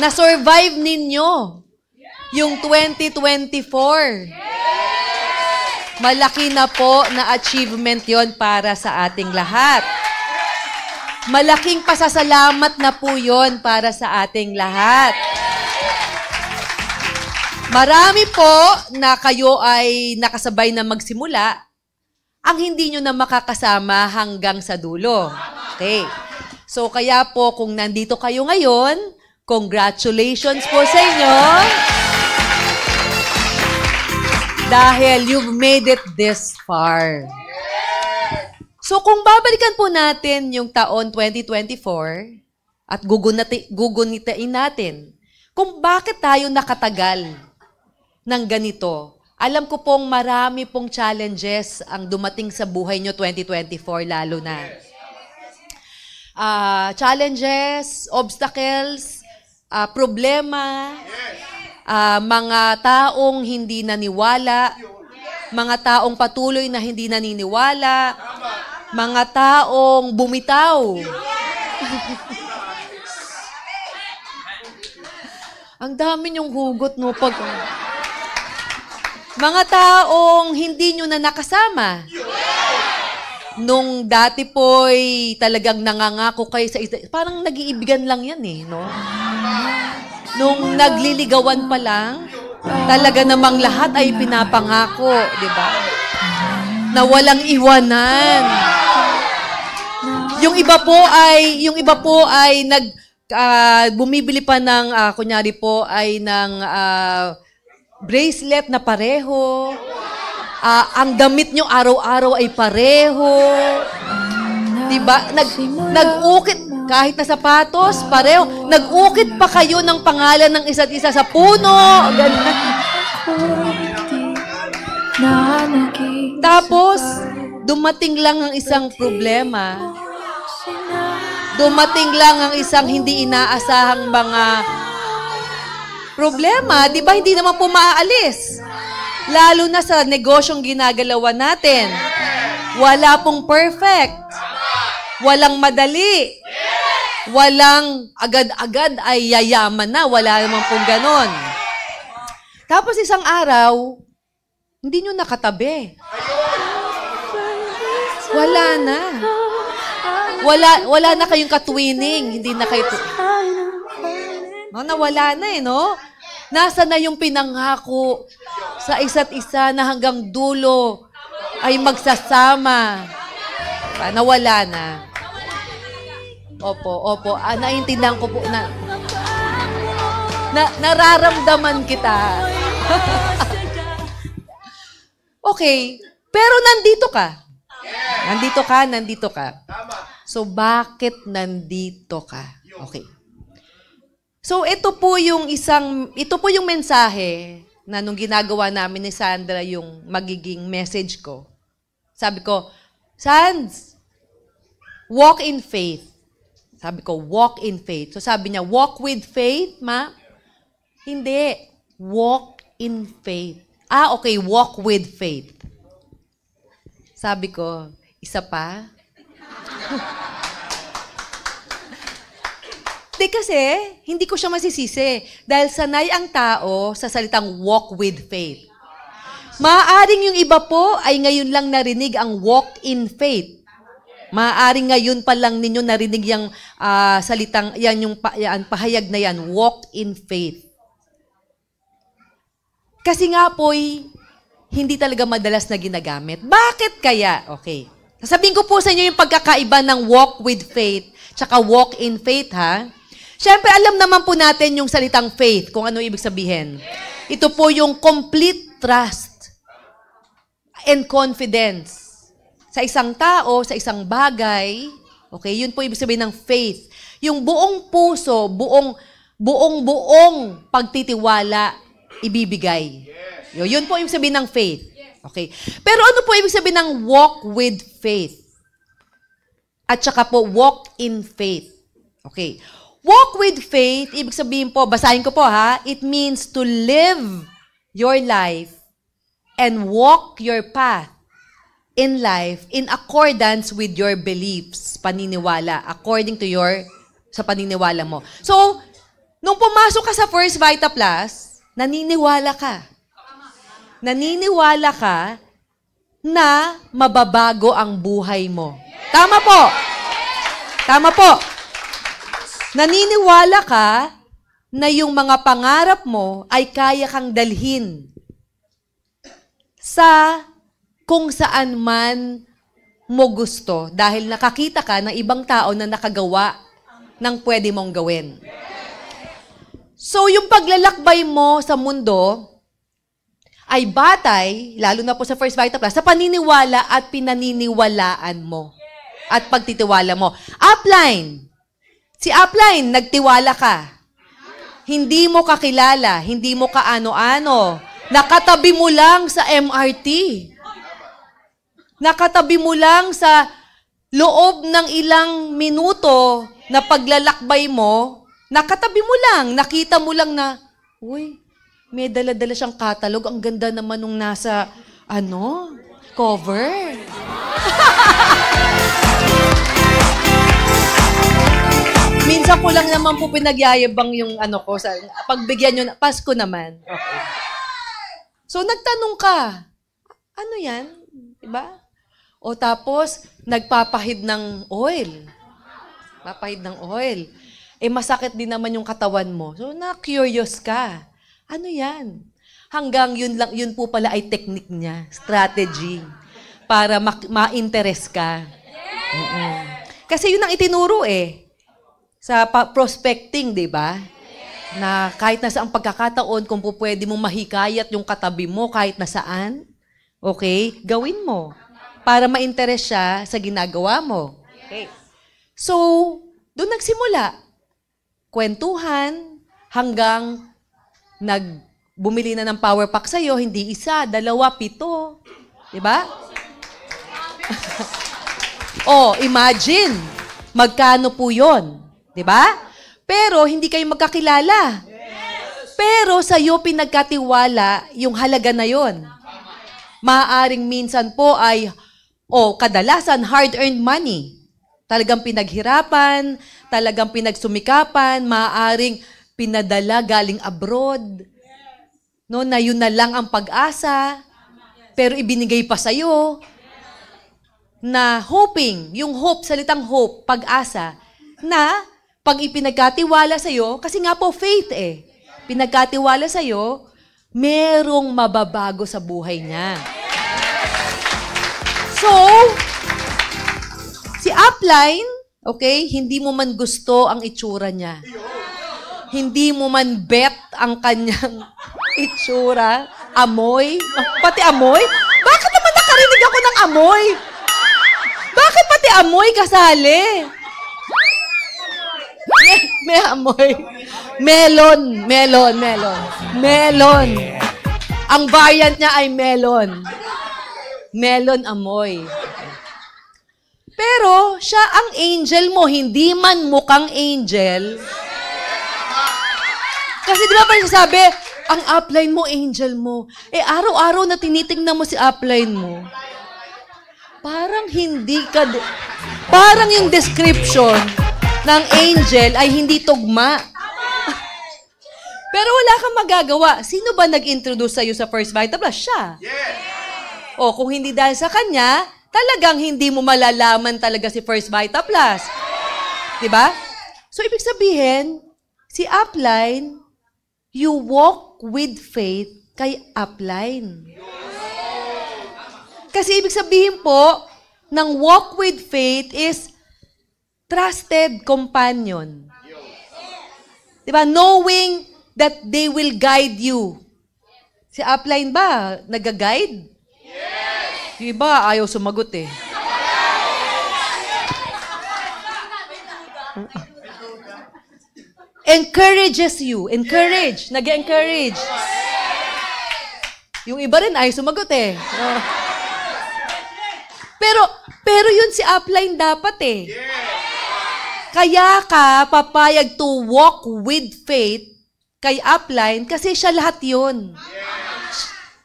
Na-survive ninyo yung 2024. Malaki na po na achievement yon para sa ating lahat. Malaking pasasalamat na po yon para sa ating lahat. Marami po na kayo ay nakasabay na magsimula ang hindi nyo na makakasama hanggang sa dulo. Okay. So kaya po kung nandito kayo ngayon, Congratulations po sa inyo! Dahil you've made it this far. So kung babalikan po natin yung taon 2024 at gugunati, gugunitain natin kung bakit tayo nakatagal ng ganito. Alam ko pong marami pong challenges ang dumating sa buhay nyo 2024 lalo na. Uh, challenges, obstacles, uh, problema, uh, mga taong hindi naniwala, mga taong patuloy na hindi naniniwala, mga taong bumitaw. Ang dami niyong hugot, no? Pag... Mga taong hindi nyo na nakasama nung dati po'y talagang nangangako kayo sa isa, parang nag-iibigan lang yan eh, no? Nung nagliligawan pa lang, talaga namang lahat ay pinapangako, di ba? Na walang iwanan. Yung iba po ay, yung iba po ay nag, uh, bumibili pa ng, uh, kunyari po, ay ng uh, bracelet na pareho uh, ang damit nyo araw-araw ay pareho. Diba? Nag, nag-ukit, kahit na sapatos, pareho. Nag-ukit pa kayo ng pangalan ng isa't isa sa puno. Ganun. Tapos, dumating lang ang isang problema. Dumating lang ang isang hindi inaasahang mga problema. Di ba? Hindi naman po maaalis. Lalo na sa negosyong ginagalawan natin. Wala pong perfect. Walang madali. Walang agad-agad ay yayaman na. Wala naman pong ganon. Tapos isang araw, hindi nyo nakatabi. Wala na. Wala, wala na kayong katwining. Hindi na kayo... No, nawala na eh, no? Nasa na yung pinangako sa isa't isa na hanggang dulo ay magsasama. Diba? Nawala na. Opo, opo. Ah, naiintindihan ko po na, na nararamdaman kita. okay. Pero nandito ka. Nandito ka, nandito ka. So, bakit nandito ka? Okay. So ito po yung isang ito po yung mensahe na nung ginagawa namin ni Sandra yung magiging message ko. Sabi ko, Sands, walk in faith. Sabi ko, walk in faith. So sabi niya, walk with faith, ma? Hindi. Walk in faith. Ah, okay, walk with faith. Sabi ko, isa pa? Hindi kasi, hindi ko siya masisisi. Dahil sanay ang tao sa salitang walk with faith. Maaring yung iba po ay ngayon lang narinig ang walk in faith. Maaaring ngayon pa lang ninyo narinig yung uh, salitang, yan yung yan, pahayag na yan, walk in faith. Kasi nga po'y hindi talaga madalas na ginagamit. Bakit kaya? Okay. Sasabihin ko po sa inyo yung pagkakaiba ng walk with faith tsaka walk in faith ha. Siyempre, alam naman po natin yung salitang faith, kung ano ibig sabihin. Ito po yung complete trust and confidence sa isang tao, sa isang bagay. Okay, yun po ibig sabihin ng faith. Yung buong puso, buong buong-buong pagtitiwala ibibigay. Yo, Yun po ibig sabihin ng faith. Okay. Pero ano po ibig sabihin ng walk with faith? At saka po walk in faith. Okay. Walk with faith, ibig sabihin po, basahin ko po ha, it means to live your life and walk your path in life in accordance with your beliefs, paniniwala, according to your, sa paniniwala mo. So, nung pumasok ka sa First Vita Plus, naniniwala ka. Naniniwala ka na mababago ang buhay mo. Tama po. Tama po. Naniniwala ka na yung mga pangarap mo ay kaya kang dalhin sa kung saan man mo gusto dahil nakakita ka ng ibang tao na nakagawa ng pwede mong gawin. So, yung paglalakbay mo sa mundo ay batay, lalo na po sa First Vital Plus, sa paniniwala at pinaniniwalaan mo at pagtitiwala mo. Upline, Si upline, nagtiwala ka. Hindi mo kakilala, hindi mo kaano-ano. Nakatabi mo lang sa MRT. Nakatabi mo lang sa loob ng ilang minuto na paglalakbay mo, nakatabi mo lang, nakita mo lang na, uy, may dala-dala siyang katalog. Ang ganda naman nung nasa, ano, cover. Minsan ko lang naman po pinagyayabang yung ano ko. Sa, pagbigyan nyo na, Pasko naman. Okay. So, nagtanong ka, ano yan? Diba? O tapos, nagpapahid ng oil. Papahid ng oil. Eh, masakit din naman yung katawan mo. So, na-curious ka. Ano yan? Hanggang yun lang, yun po pala ay technique niya, strategy, para ma- interest ka. Yeah! Kasi yun ang itinuro eh sa prospecting, di ba? Na kahit nasa ang pagkakataon, kung po pwede mo mahikayat yung katabi mo kahit nasaan, okay, gawin mo. Para ma interest siya sa ginagawa mo. Okay. So, doon nagsimula. Kwentuhan hanggang nag bumili na ng power pack sa'yo, hindi isa, dalawa, pito. Di ba? oh, imagine. Magkano po yon? 'Di ba? Pero hindi kayo magkakilala. Pero sa iyo pinagkatiwala yung halaga na 'yon. Maaring minsan po ay o oh, kadalasan hard-earned money. Talagang pinaghirapan, talagang pinagsumikapan, maaring pinadala galing abroad. No, na yun na lang ang pag-asa, pero ibinigay pa sa iyo na hoping, yung hope, salitang hope, pag-asa, na pag ipinagkatiwala sa iyo, kasi nga po faith eh, pinagkatiwala sa iyo, merong mababago sa buhay niya. So, si upline, okay, hindi mo man gusto ang itsura niya. Hindi mo man bet ang kanyang itsura, amoy, pati amoy. Bakit naman nakarinig ako ng amoy? Bakit pati amoy kasali? May amoy. Melon. Melon. Melon. Melon. Ang variant niya ay melon. Melon amoy. Pero siya ang angel mo, hindi man mukhang angel. Kasi di ba pa sabi, ang upline mo, angel mo. Eh, araw-araw na tinitingnan mo si upline mo. Parang hindi ka... Parang yung description, ng angel ay hindi tugma. Pero wala kang magagawa. Sino ba nag-introduce sa'yo sa first vital plus? Siya. Yes. O oh, kung hindi dahil sa kanya, talagang hindi mo malalaman talaga si first vital plus. Diba? So, ibig sabihin, si upline, you walk with faith kay upline. Kasi ibig sabihin po, ng walk with faith is trusted companion. Diba? Knowing that they will guide you. Si upline ba, nag-guide? Yes! Yung iba, ayaw sumagot eh. Encourages you. Encourage. Nag-encourage. Yung iba rin ayaw sumagot eh. Oh. Pero, pero yun si upline dapat eh. Yes! Kaya ka papayag to walk with faith kay upline kasi siya lahat yun.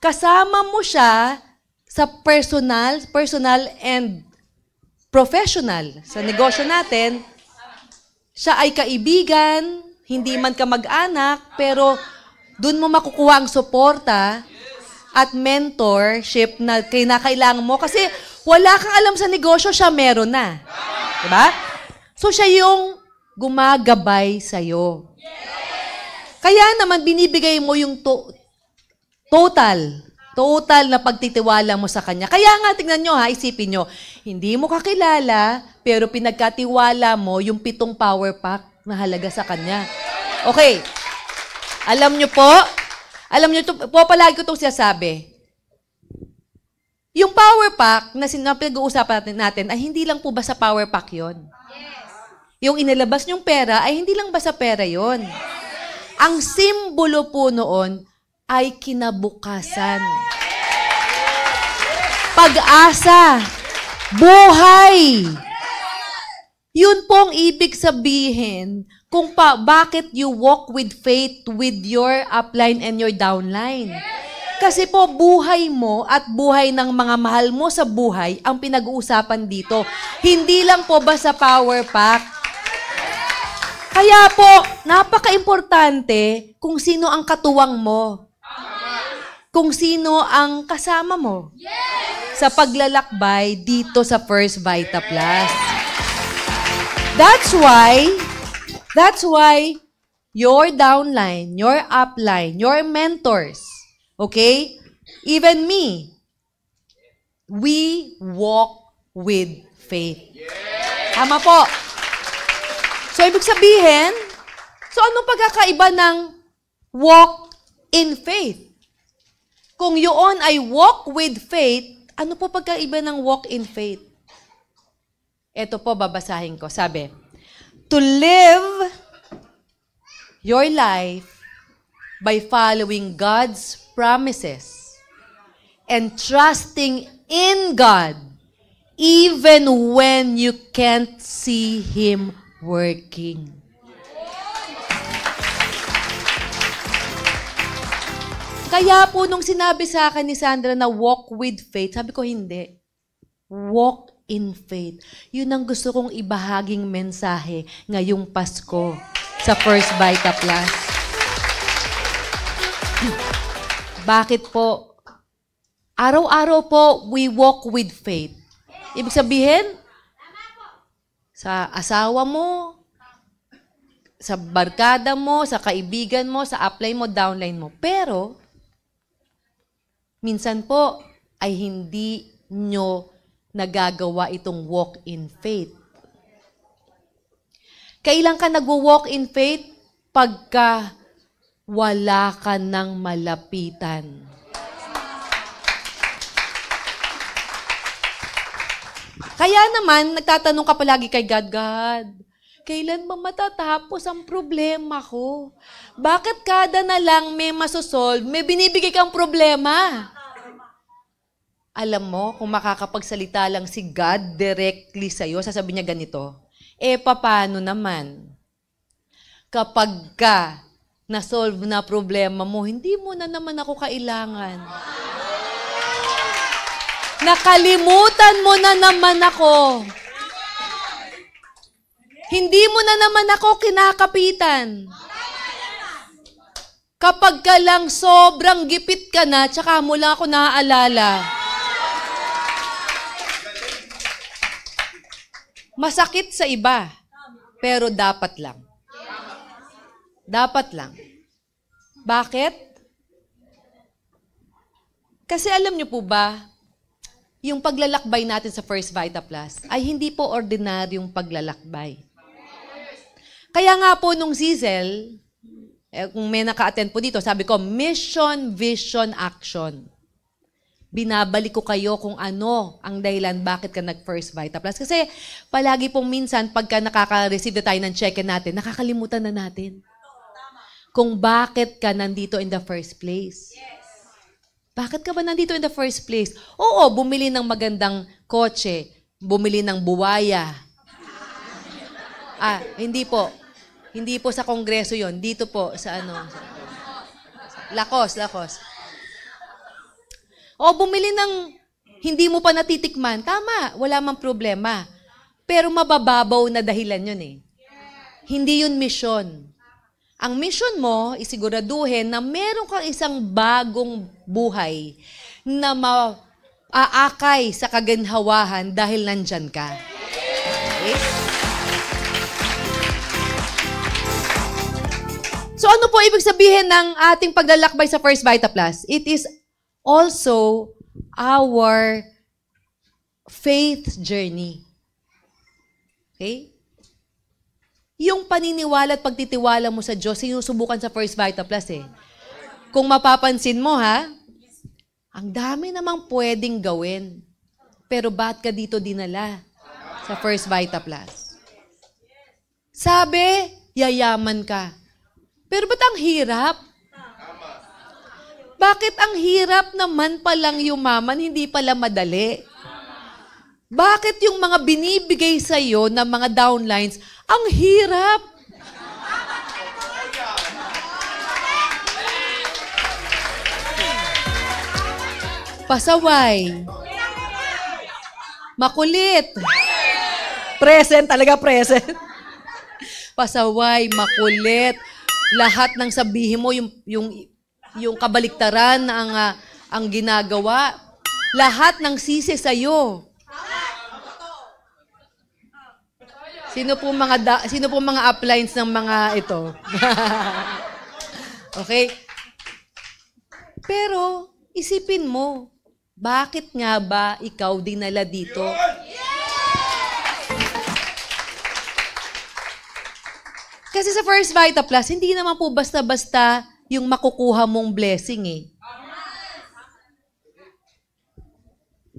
Kasama mo siya sa personal, personal and professional. Sa negosyo natin, siya ay kaibigan, hindi man ka mag-anak, pero doon mo makukuha ang suporta at mentorship na kinakailangan mo kasi wala kang alam sa negosyo, siya meron na. Diba? So siya yung gumagabay sa'yo. Yes! Kaya naman binibigay mo yung to- total, total na pagtitiwala mo sa Kanya. Kaya nga, tingnan niyo ha, isipin niyo, hindi mo kakilala, pero pinagkatiwala mo yung pitong power pack na halaga sa Kanya. Okay, alam niyo po, alam niyo to, po palagi ko itong sinasabi, yung power pack na sinapag-uusapan natin, natin ay hindi lang po ba sa power pack yon? Yes. Yung inilabas niyong pera ay hindi lang basta pera yon. Ang simbolo po noon ay kinabukasan. Pag-asa. Buhay. Yun po ang ibig sabihin kung pa, bakit you walk with faith with your upline and your downline. Kasi po, buhay mo at buhay ng mga mahal mo sa buhay ang pinag-uusapan dito. Hindi lang po ba sa power pack, kaya po, napaka-importante kung sino ang katuwang mo. Kung sino ang kasama mo. Sa paglalakbay dito sa First Vita Plus. That's why, that's why your downline, your upline, your mentors, okay? Even me, we walk with faith. Tama po. So, ibig sabihin, so anong pagkakaiba ng walk in faith? Kung yun ay walk with faith, ano po pagkaiba ng walk in faith? Ito po, babasahin ko. Sabi, to live your life by following God's promises and trusting in God even when you can't see Him working. Kaya po nung sinabi sa akin ni Sandra na walk with faith, sabi ko hindi. Walk in faith. Yun ang gusto kong ibahaging mensahe ngayong Pasko sa First Vita Plus. Bakit po? Araw-araw po, we walk with faith. Ibig sabihin, sa asawa mo, sa barkada mo, sa kaibigan mo, sa upline mo, downline mo. Pero, minsan po, ay hindi nyo nagagawa itong walk in faith. Kailan ka nagwo-walk in faith? Pagka wala ka ng malapitan. Kaya naman, nagtatanong ka palagi kay God, God, kailan ba matatapos ang problema ko? Bakit kada na lang may masosolve, may binibigay kang problema? Alam mo, kung makakapagsalita lang si God directly sa'yo, sasabihin niya ganito, eh, papano naman? Kapag ka, na-solve na problema mo, hindi mo na naman ako kailangan. Nakalimutan mo na naman ako. Hindi mo na naman ako kinakapitan. Kapag ka lang sobrang gipit ka na, tsaka mo lang ako naaalala. Masakit sa iba, pero dapat lang. Dapat lang. Bakit? Kasi alam niyo po ba, yung paglalakbay natin sa First Vita Plus ay hindi po ordinaryong paglalakbay. Kaya nga po nung Zizel, eh, kung may naka-attend po dito, sabi ko, mission, vision, action. Binabalik ko kayo kung ano ang dahilan bakit ka nag-First Vita Plus. Kasi palagi pong minsan, pagka nakaka-receive tayo ng check natin, nakakalimutan na natin kung bakit ka nandito in the first place. Yes. Bakit ka ba nandito in the first place? Oo, bumili ng magandang kotse, bumili ng buwaya. Ah, hindi po. Hindi po sa kongreso yon Dito po sa ano. lakos, lakos. O bumili ng hindi mo pa natitikman. Tama, wala mang problema. Pero mabababaw na dahilan yun eh. Hindi yun mission. Ang mission mo, isiguraduhin na meron kang isang bagong buhay na maaakay sa kaganhawahan dahil nandyan ka. Okay? So ano po ibig sabihin ng ating paglalakbay sa First Vita Plus? It is also our faith journey. Okay? Yung paniniwala at pagtitiwala mo sa Diyos, sinusubukan sa First Vita Plus eh. Kung mapapansin mo ha, ang dami namang pwedeng gawin. Pero ba't ka dito dinala sa First Vita Plus? Sabi, yayaman ka. Pero ba't ang hirap? Bakit ang hirap naman palang yumaman, hindi pala madali? Bakit yung mga binibigay sa iyo na mga downlines, ang hirap? Pasaway. Makulit. Present, talaga present. Pasaway, makulit. Lahat ng sabihin mo, yung, yung, yung kabaliktaran ang, uh, ang ginagawa. Lahat ng sisi sa'yo. Sino po mga da, sino po mga uplines ng mga ito? okay? Pero isipin mo, bakit nga ba ikaw dinala dito? Kasi sa First Vita Plus, hindi naman po basta-basta yung makukuha mong blessing eh.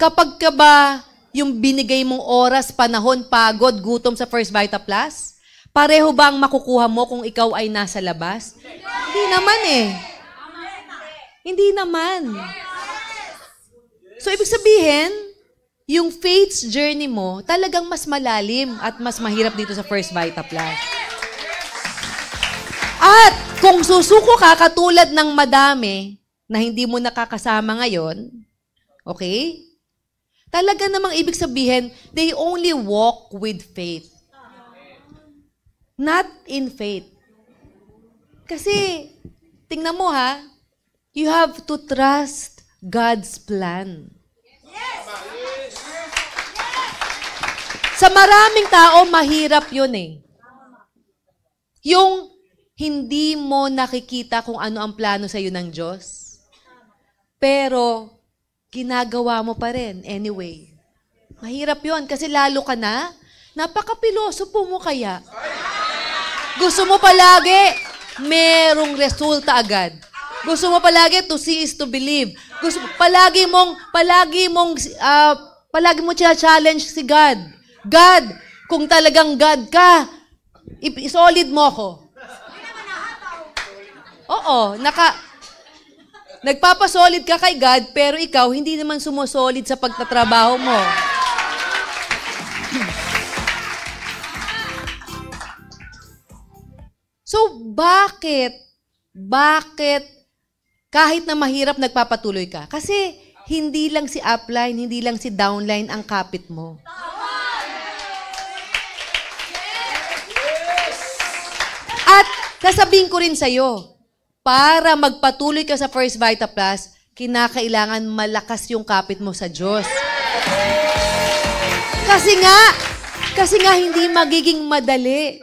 Kapag ka ba yung binigay mong oras, panahon, pagod, gutom sa First Vita Plus? Pareho ba ang makukuha mo kung ikaw ay nasa labas? Yes. Hindi naman eh. Amen. Hindi naman. Yes. So, ibig sabihin, yung faith's journey mo talagang mas malalim at mas mahirap dito sa First Vita Plus. At kung susuko ka katulad ng madami na hindi mo nakakasama ngayon, okay? Talaga namang ibig sabihin, they only walk with faith. Not in faith. Kasi, tingnan mo ha, you have to trust God's plan. Yes! Sa maraming tao, mahirap yun eh. Yung hindi mo nakikita kung ano ang plano sa'yo ng Diyos. Pero, ginagawa mo pa rin anyway. Mahirap yon kasi lalo ka na. Napakapiloso po mo kaya. Gusto mo palagi, merong resulta agad. Gusto mo palagi, to see is to believe. Gusto mo, palagi mong, palagi mong, uh, palagi mo challenge si God. God, kung talagang God ka, i solid mo ko. Oo, naka, Nagpapasolid ka kay God, pero ikaw hindi naman sumusolid sa pagtatrabaho mo. So, bakit? Bakit kahit na mahirap nagpapatuloy ka? Kasi hindi lang si upline, hindi lang si downline ang kapit mo. At sasabihin ko rin sa'yo, para magpatuloy ka sa First Vita Plus, kinakailangan malakas yung kapit mo sa Diyos. Kasi nga, kasi nga hindi magiging madali.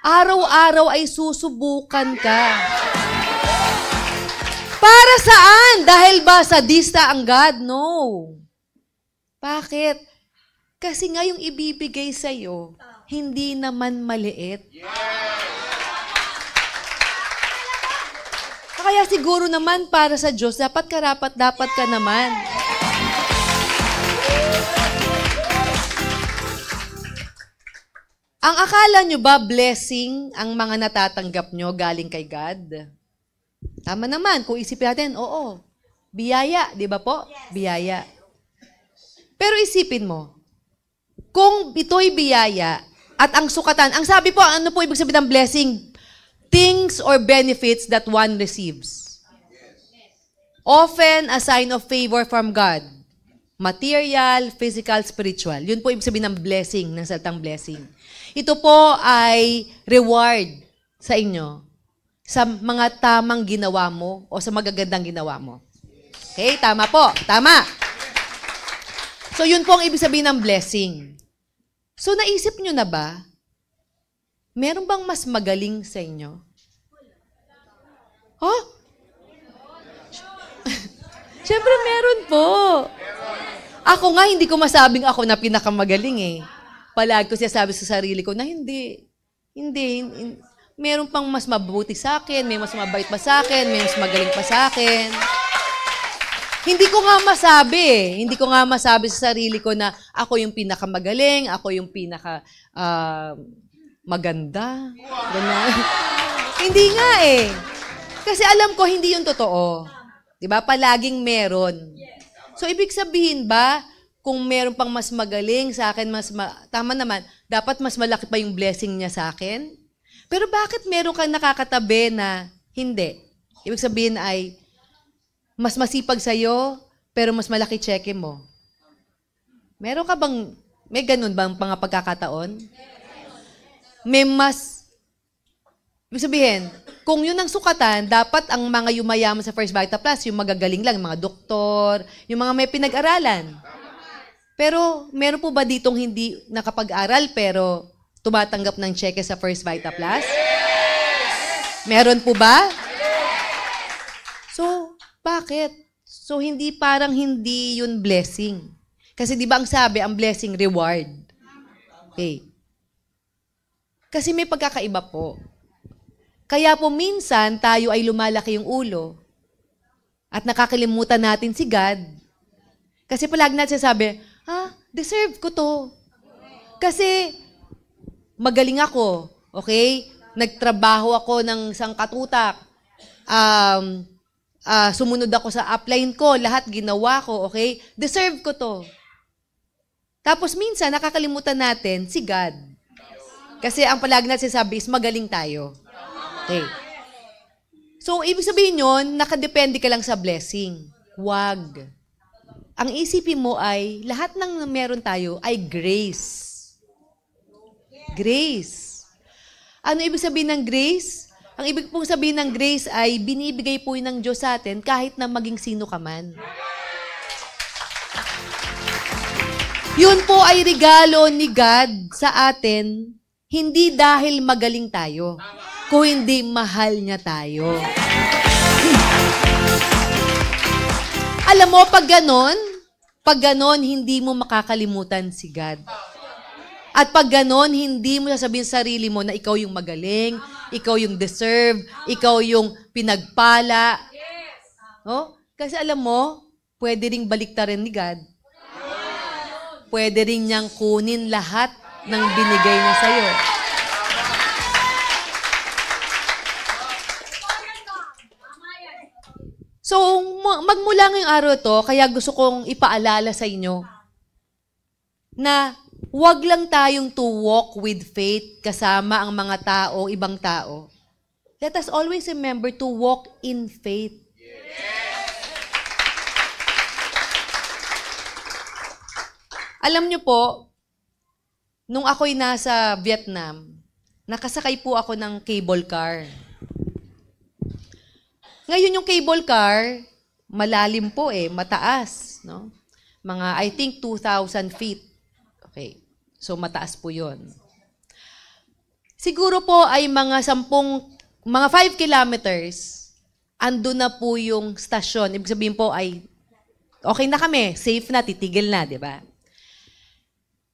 Araw-araw ay susubukan ka. Para saan? Dahil ba sadista ang God? No. Bakit? Kasi nga yung ibibigay sa'yo, hindi naman maliit. Yeah! kaya siguro naman para sa Diyos, dapat karapat dapat ka naman. Ang akala nyo ba blessing ang mga natatanggap nyo galing kay God? Tama naman, kung isipin natin, oo, biyaya, di ba po? Biyaya. Pero isipin mo, kung ito'y biyaya at ang sukatan, ang sabi po, ano po ibig sabihin ng blessing? things or benefits that one receives. Often a sign of favor from God. Material, physical, spiritual. Yun po ibig sabihin ng blessing, ng salitang blessing. Ito po ay reward sa inyo sa mga tamang ginawa mo o sa magagandang ginawa mo. Okay? Tama po. Tama. So, yun po ang ibig sabihin ng blessing. So, naisip nyo na ba Meron bang mas magaling sa inyo? Huh? Siyempre meron po. Ako nga, hindi ko masabing ako na pinakamagaling eh. Palagi ko sinasabi sa sarili ko na hindi. Hindi. hindi. Meron pang mas mabuti sa akin, may mas mabait pa sa akin, may mas magaling pa sa akin. Hindi ko nga masabi eh. Hindi ko nga masabi sa sarili ko na ako yung pinakamagaling, ako yung pinaka... Uh, maganda. Ganun. hindi nga eh. Kasi alam ko, hindi yung totoo. Di ba? Palaging meron. So, ibig sabihin ba, kung meron pang mas magaling sa akin, mas ma- tama naman, dapat mas malaki pa yung blessing niya sa akin? Pero bakit meron kang nakakatabi na hindi? Ibig sabihin ay, mas masipag sa'yo, pero mas malaki cheque mo. Meron ka bang, may ganun bang mga pagkakataon? may mas, ibig sabihin, kung yun ang sukatan, dapat ang mga yumayaman sa First Vita Plus, yung magagaling lang, yung mga doktor, yung mga may pinag-aralan. Pero meron po ba ditong hindi nakapag-aral pero tumatanggap ng cheque sa First Vita Plus? Meron po ba? So, bakit? So, hindi parang hindi yun blessing. Kasi di ba ang sabi, ang blessing reward. Okay. Kasi may pagkakaiba po. Kaya po minsan tayo ay lumalaki yung ulo at nakakalimutan natin si God. Kasi palagi natin sabi, ha, ah, deserve ko to. Kasi magaling ako, okay? Nagtrabaho ako ng sangkatutak. Um, uh, sumunod ako sa upline ko, lahat ginawa ko, okay? Deserve ko to. Tapos minsan, nakakalimutan natin si God. Kasi ang palagi natin sinasabi is magaling tayo. Okay. So, ibig sabihin yon nakadepende ka lang sa blessing. Wag. Ang isipin mo ay, lahat ng meron tayo ay grace. Grace. Ano ibig sabihin ng grace? Ang ibig pong sabihin ng grace ay binibigay po yun ng Diyos sa atin kahit na maging sino ka man. Yun po ay regalo ni God sa atin hindi dahil magaling tayo, kundi mahal niya tayo. Alam mo, pag ganon, pag ganon, hindi mo makakalimutan si God. At pag ganon, hindi mo sasabihin sa sarili mo na ikaw yung magaling, ikaw yung deserve, ikaw yung pinagpala. No? Oh, kasi alam mo, pwede ring baliktarin ni God. Pwede rin niyang kunin lahat ng binigay niya sa'yo. So, magmula ngayong araw to, kaya gusto kong ipaalala sa inyo na wag lang tayong to walk with faith kasama ang mga tao, ibang tao. Let us always remember to walk in faith. Yes. Alam nyo po, Nung ako'y nasa Vietnam, nakasakay po ako ng cable car. Ngayon yung cable car, malalim po eh, mataas, no? Mga I think 2,000 feet. Okay. So mataas po 'yon. Siguro po ay mga sampung, mga 5 kilometers, ando na po yung stasyon. Ibig sabihin po ay, okay na kami, safe na, titigil na, di ba?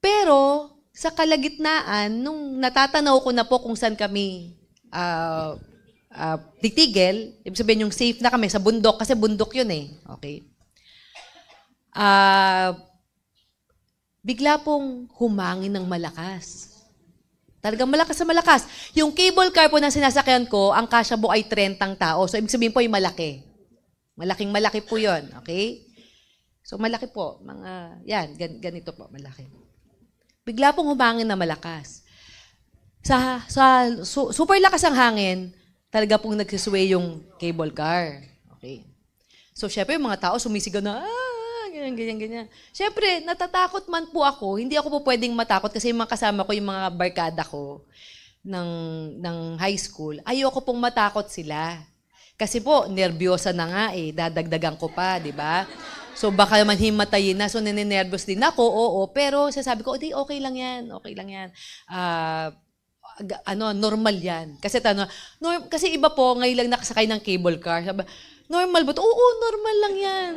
Pero, sa kalagitnaan, nung natatanaw ko na po kung saan kami uh, uh, titigil, ibig sabihin yung safe na kami sa bundok, kasi bundok yun eh. Okay. Uh, bigla pong humangin ng malakas. Talagang malakas sa malakas. Yung cable car po na sinasakyan ko, ang kasya mo ay 30 tao. So, ibig sabihin po ay malaki. Malaking malaki po yon Okay? So, malaki po. Mga, yan, gan ganito po, malaki. Bigla pong humangin na malakas. Sa, sa su, super lakas ang hangin, talaga pong nagsisway yung cable car. Okay. So, syempre, yung mga tao sumisigaw na, ah, ganyan, ganyan, ganyan. Syempre, natatakot man po ako, hindi ako po pwedeng matakot kasi yung mga kasama ko, yung mga barkada ko ng, ng high school, ayoko pong matakot sila. Kasi po, nervyosa na nga eh, dadagdagan ko pa, di ba? So baka man himatayin na. So nininervous din ako, oo. Pero sasabi ko, di okay lang yan, okay lang yan. Uh, ano, normal yan. Kasi tano, norm, kasi iba po, ngayon lang nakasakay ng cable car. Sabi, normal ba? Oo, oo, normal lang yan.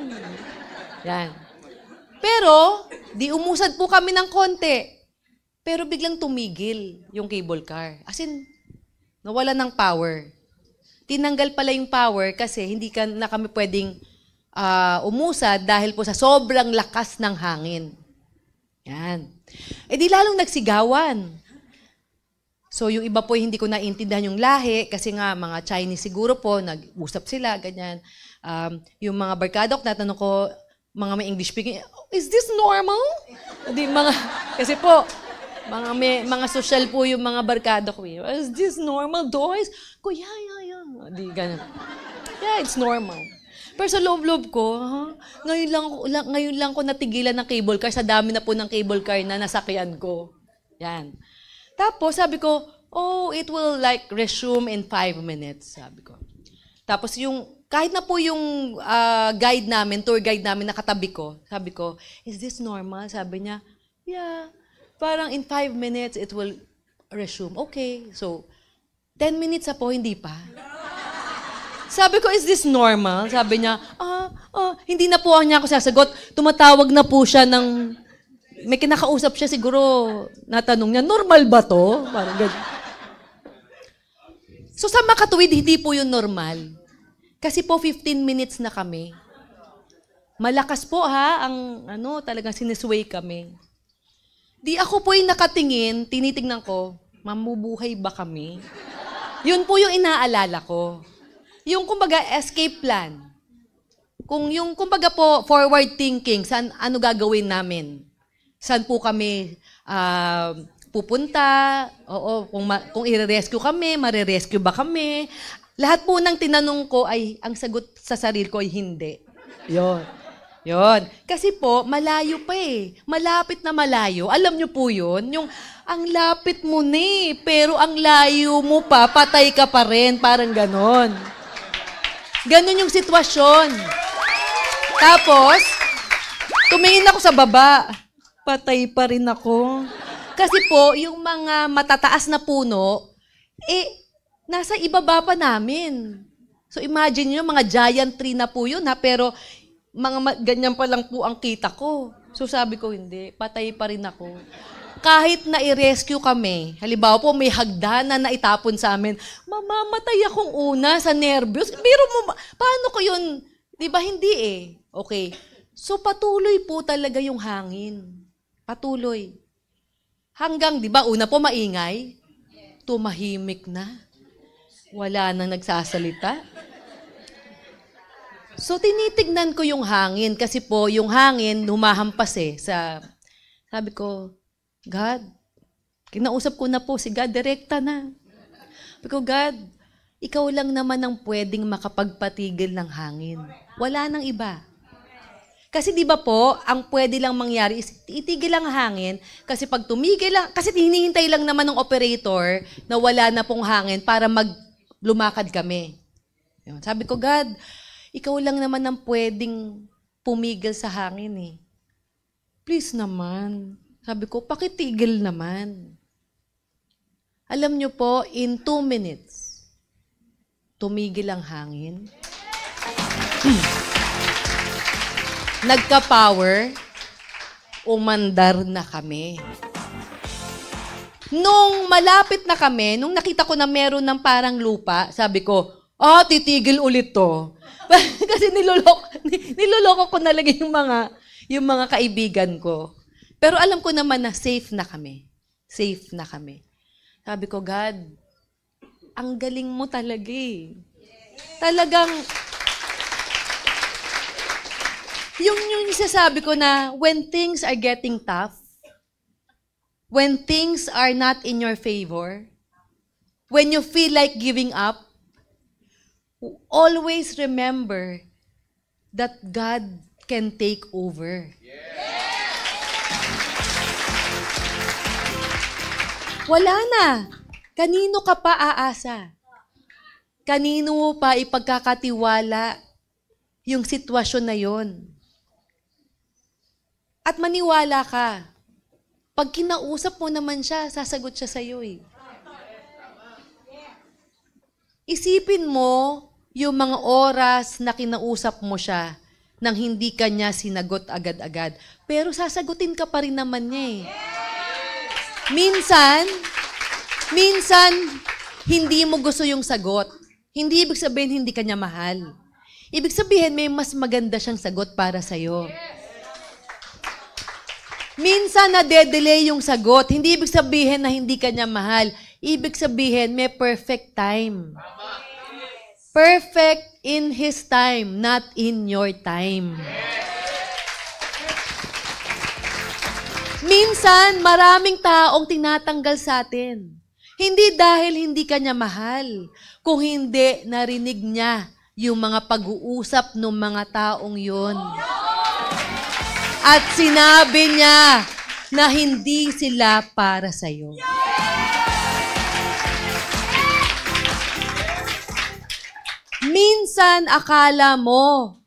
yan. Pero, di umusad po kami ng konti. Pero biglang tumigil yung cable car. As in, nawala ng power. Tinanggal pala yung power kasi hindi ka, na kami pwedeng uh, ah, umusad dahil po sa sobrang lakas ng hangin. Yan. E di lalong nagsigawan. So yung iba po hindi ko naintindihan yung lahi kasi nga mga Chinese siguro po, nag-usap sila, ganyan. Um, yung mga barkadok, natanong ko, mga may English speaking, is this normal? di mga, kasi po, mga may, mga social po yung mga barkado ko. Eh. Is this normal, boys? Ko, yeah, yeah, yeah. Di ganun. Yeah, it's normal. Pero sa loob-loob ko, ha? ngayon lang, lang, ngayon lang ko natigilan ng cable car sa dami na po ng cable car na nasakyan ko. Yan. Tapos sabi ko, oh, it will like resume in five minutes, sabi ko. Tapos yung, kahit na po yung uh, guide namin, tour guide namin nakatabi ko, sabi ko, is this normal? Sabi niya, yeah. Parang in five minutes, it will resume. Okay. So, 10 minutes na po, hindi pa. Sabi ko, is this normal? Sabi niya, ah, ah, hindi na po niya ako sasagot. Tumatawag na po siya ng, may kinakausap siya siguro, natanong niya, normal ba to? Parang ganyan. So sa makatuwid, hindi po yun normal. Kasi po 15 minutes na kami. Malakas po ha, ang ano, talagang sinisway kami. Di ako po yung nakatingin, tinitingnan ko, mamubuhay ba kami? Yun po yung inaalala ko. Yung kumbaga escape plan. Kung yung kumbaga po forward thinking, saan ano gagawin namin? Saan po kami uh, pupunta? Oo, kung ma- kung i-rescue kami, mare-rescue ba kami? Lahat po ng tinanong ko ay ang sagot sa sarili ko ay hindi. Yon. Yon. Kasi po, malayo pa eh. Malapit na malayo. Alam nyo po yun, Yung, ang lapit mo ni, pero ang layo mo pa, patay ka pa rin. Parang ganon. Ganun yung sitwasyon. Tapos, tumingin ako sa baba. Patay pa rin ako. Kasi po, yung mga matataas na puno, eh, nasa ibaba pa namin. So imagine nyo, mga giant tree na po yun ha, pero mga ganyan pa lang po ang kita ko. So sabi ko, hindi, patay pa rin ako kahit na i-rescue kami, halimbawa po may hagdanan na itapon sa amin, mamamatay akong una sa nervyos. Biro mo, paano ko yun? Di ba hindi eh? Okay. So patuloy po talaga yung hangin. Patuloy. Hanggang, di ba, una po maingay, tumahimik na. Wala nang nagsasalita. So tinitignan ko yung hangin kasi po yung hangin humahampas eh sa sabi ko God, kinausap ko na po si God, direkta na. Pero God, ikaw lang naman ang pwedeng makapagpatigil ng hangin. Wala nang iba. Kasi di ba po, ang pwede lang mangyari is itigil ang hangin kasi pag tumigil lang, kasi hinihintay lang naman ng operator na wala na pong hangin para mag lumakad kami. Sabi ko, God, ikaw lang naman ang pwedeng pumigil sa hangin eh. Please naman. Sabi ko, pakitigil naman. Alam nyo po, in two minutes, tumigil ang hangin. Hmm. Nagka-power, umandar na kami. Nung malapit na kami, nung nakita ko na meron ng parang lupa, sabi ko, oh, titigil ulit to. Kasi niloloko, niloloko ko nalagay yung mga, yung mga kaibigan ko. Pero alam ko naman na safe na kami. Safe na kami. Sabi ko, God, ang galing mo talaga eh. Talagang, yung yung sasabi ko na when things are getting tough, when things are not in your favor, when you feel like giving up, always remember that God can take over. Yeah. Wala na. Kanino ka pa aasa? Kanino mo pa ipagkakatiwala yung sitwasyon na yon? At maniwala ka. Pag kinausap mo naman siya, sasagot siya sa'yo eh. Isipin mo yung mga oras na kinausap mo siya nang hindi kanya sinagot agad-agad. Pero sasagutin ka pa rin naman niya eh. Minsan, minsan, hindi mo gusto yung sagot. Hindi ibig sabihin hindi ka niya mahal. Ibig sabihin may mas maganda siyang sagot para sa iyo. Minsan na de-delay yung sagot. Hindi ibig sabihin na hindi ka niya mahal. Ibig sabihin may perfect time. Perfect in His time, not in your time. Yes. Minsan, maraming taong tinatanggal sa atin. Hindi dahil hindi kanya mahal, kung hindi narinig niya yung mga pag-uusap ng mga taong yon. At sinabi niya na hindi sila para sa sa'yo. Minsan akala mo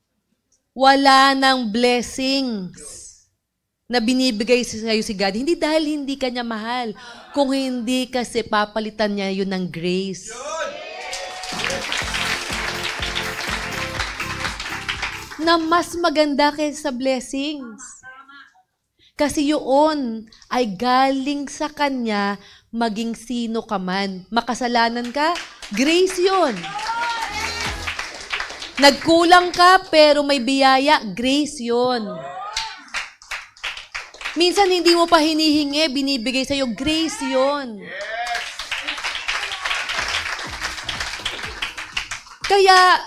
wala ng blessings na binibigay sa iyo si God, hindi dahil hindi ka niya mahal, kung hindi kasi papalitan niya yun ng grace. Na mas maganda kaysa blessings. Kasi yun ay galing sa Kanya maging sino ka man. Makasalanan ka, grace yun. Nagkulang ka pero may biyaya, grace yun. Minsan hindi mo pa hinihingi, binibigay sa'yo. Grace yon. Kaya,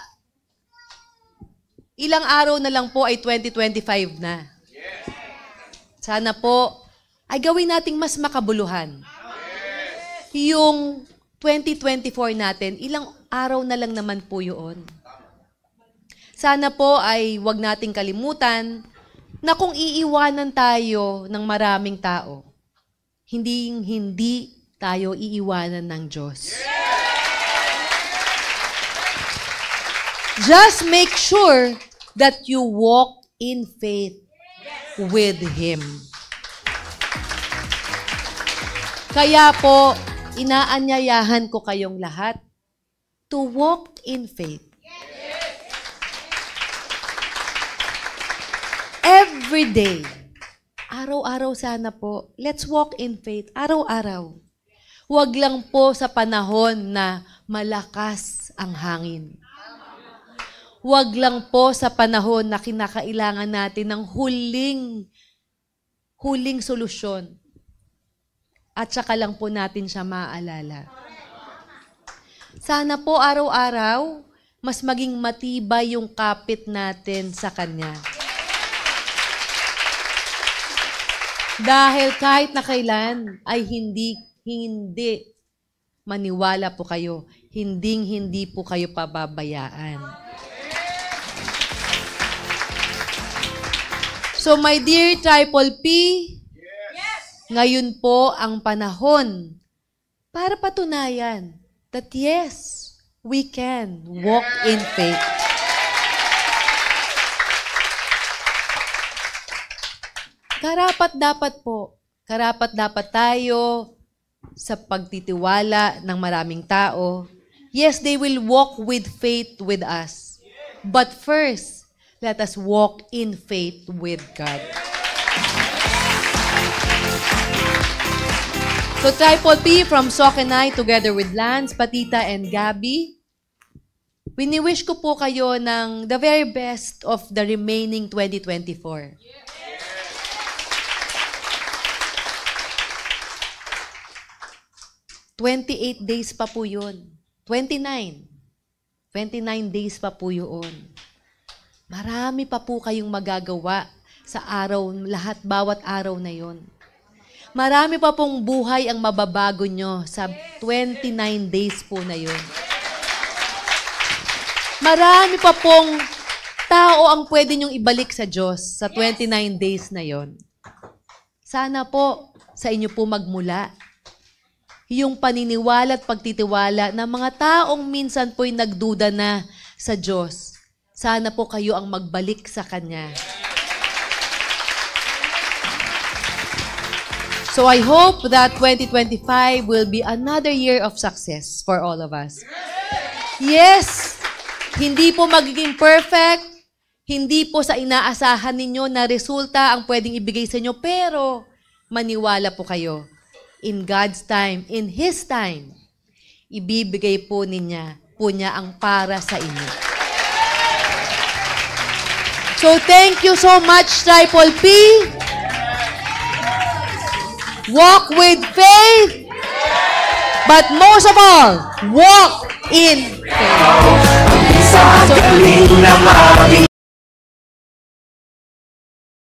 ilang araw na lang po ay 2025 na. Sana po, ay gawin nating mas makabuluhan. Yung 2024 natin, ilang araw na lang naman po yun. Sana po ay wag nating kalimutan na kung iiwanan tayo ng maraming tao, hindi hindi tayo iiwanan ng Diyos. Just make sure that you walk in faith with Him. Kaya po, inaanyayahan ko kayong lahat to walk in faith Every day. Araw-araw sana po. Let's walk in faith. Araw-araw. Huwag lang po sa panahon na malakas ang hangin. Huwag lang po sa panahon na kinakailangan natin ng huling, huling solusyon. At saka lang po natin siya maaalala. Sana po araw-araw, mas maging matibay yung kapit natin sa Kanya. Dahil kahit na kailan ay hindi, hindi maniwala po kayo. Hinding hindi po kayo pababayaan. So my dear Triple P, yes. ngayon po ang panahon para patunayan that yes, we can walk in faith. Karapat dapat po. Karapat dapat tayo sa pagtitiwala ng maraming tao. Yes, they will walk with faith with us. But first, let us walk in faith with God. So Tripod P from Sok and I together with Lance, Patita, and Gabby, wini ko po kayo ng the very best of the remaining 2024. Yeah. 28 days pa po yun. 29. 29 days pa po yun. Marami pa po kayong magagawa sa araw, lahat, bawat araw na yun. Marami pa pong buhay ang mababago nyo sa 29 days po na yun. Marami pa pong tao ang pwede nyong ibalik sa Diyos sa 29 days na yon. Sana po sa inyo po magmula yung paniniwala at pagtitiwala ng mga taong minsan po'y nagduda na sa Diyos. Sana po kayo ang magbalik sa Kanya. So I hope that 2025 will be another year of success for all of us. Yes! Hindi po magiging perfect, hindi po sa inaasahan ninyo na resulta ang pwedeng ibigay sa inyo, pero maniwala po kayo in God's time, in His time, ibibigay po niya, po niya ang para sa inyo. So thank you so much, Triple P. Walk with faith. But most of all, walk in faith.